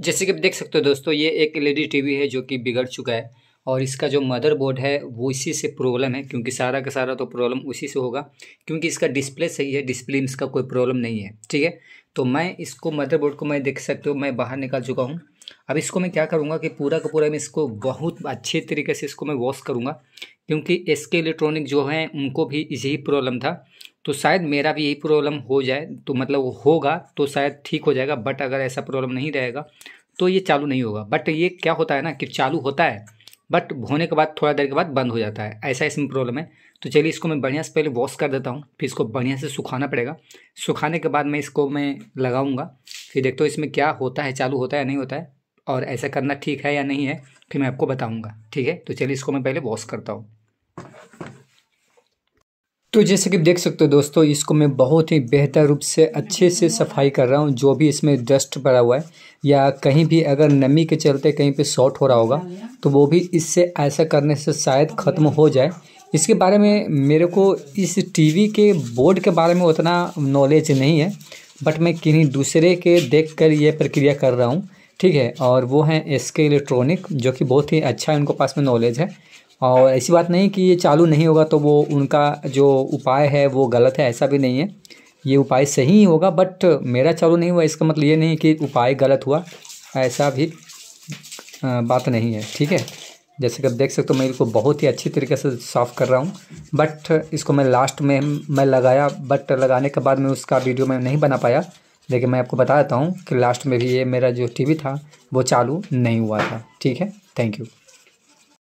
जैसे कि आप देख सकते हो दोस्तों ये एक एलईडी टीवी e है जो कि बिगड़ चुका है और इसका जो मदरबोर्ड है वो इसी से प्रॉब्लम है क्योंकि सारा का सारा तो प्रॉब्लम उसी से होगा क्योंकि इसका डिस्प्ले सही है डिस्प्ले में इसका कोई प्रॉब्लम नहीं है ठीक है तो मैं इसको मदरबोर्ड को मैं देख सकते हो मैं बाहर निकाल चुका हूँ अब इसको मैं क्या करूँगा कि पूरा का पूरा मैं इसको बहुत अच्छे तरीके से इसको मैं वॉश करूँगा क्योंकि एस के इलेक्ट्रॉनिक जो हैं उनको भी यही प्रॉब्लम था तो शायद मेरा भी यही प्रॉब्लम हो जाए तो मतलब होगा तो शायद ठीक हो जाएगा बट अगर ऐसा प्रॉब्लम नहीं रहेगा तो ये चालू नहीं होगा बट ये क्या होता है ना कि चालू होता है बट होने के बाद थोड़ा देर के बाद बंद हो जाता है ऐसा इसमें प्रॉब्लम है तो चलिए इसको मैं बढ़िया से पहले वॉश कर देता हूँ फिर इसको बढ़िया से सुखाना पड़ेगा सुखाने के बाद मैं इसको मैं लगाऊंगा फिर देखता हूँ इसमें क्या होता है चालू होता है या नहीं होता है और ऐसा करना ठीक है या नहीं है फिर मैं आपको बताऊँगा ठीक है तो चलिए इसको मैं पहले वॉश करता हूँ तो जैसे कि देख सकते हो दोस्तों इसको मैं बहुत ही बेहतर रूप से अच्छे से सफाई कर रहा हूँ जो भी इसमें डस्ट भरा हुआ है या कहीं भी अगर नमी के चलते कहीं पे शॉर्ट हो रहा होगा तो वो भी इससे ऐसा करने से शायद ख़त्म हो जाए इसके बारे में मेरे को इस टीवी के बोर्ड के बारे में उतना नॉलेज नहीं है बट मैं किन्हीं दूसरे के देख कर ये प्रक्रिया कर रहा हूँ ठीक है और वो हैं एस के इलेक्ट्रॉनिक जो कि बहुत ही अच्छा है उनको पास में नॉलेज है और ऐसी बात नहीं कि ये चालू नहीं होगा तो वो उनका जो उपाय है वो गलत है ऐसा भी नहीं है ये उपाय सही ही होगा बट मेरा चालू नहीं हुआ इसका मतलब ये नहीं कि उपाय गलत हुआ ऐसा भी बात नहीं है ठीक है जैसे कि आप देख सकते हो मैं इसको बहुत ही अच्छी तरीके से साफ़ कर रहा हूँ बट इसको मैं लास्ट में मैं लगाया बट लगाने के बाद मैं उसका वीडियो मैं नहीं बना पाया लेकिन मैं आपको बता देता हूँ कि लास्ट में भी ये मेरा जो टीवी था वो चालू नहीं हुआ था ठीक है थैंक यू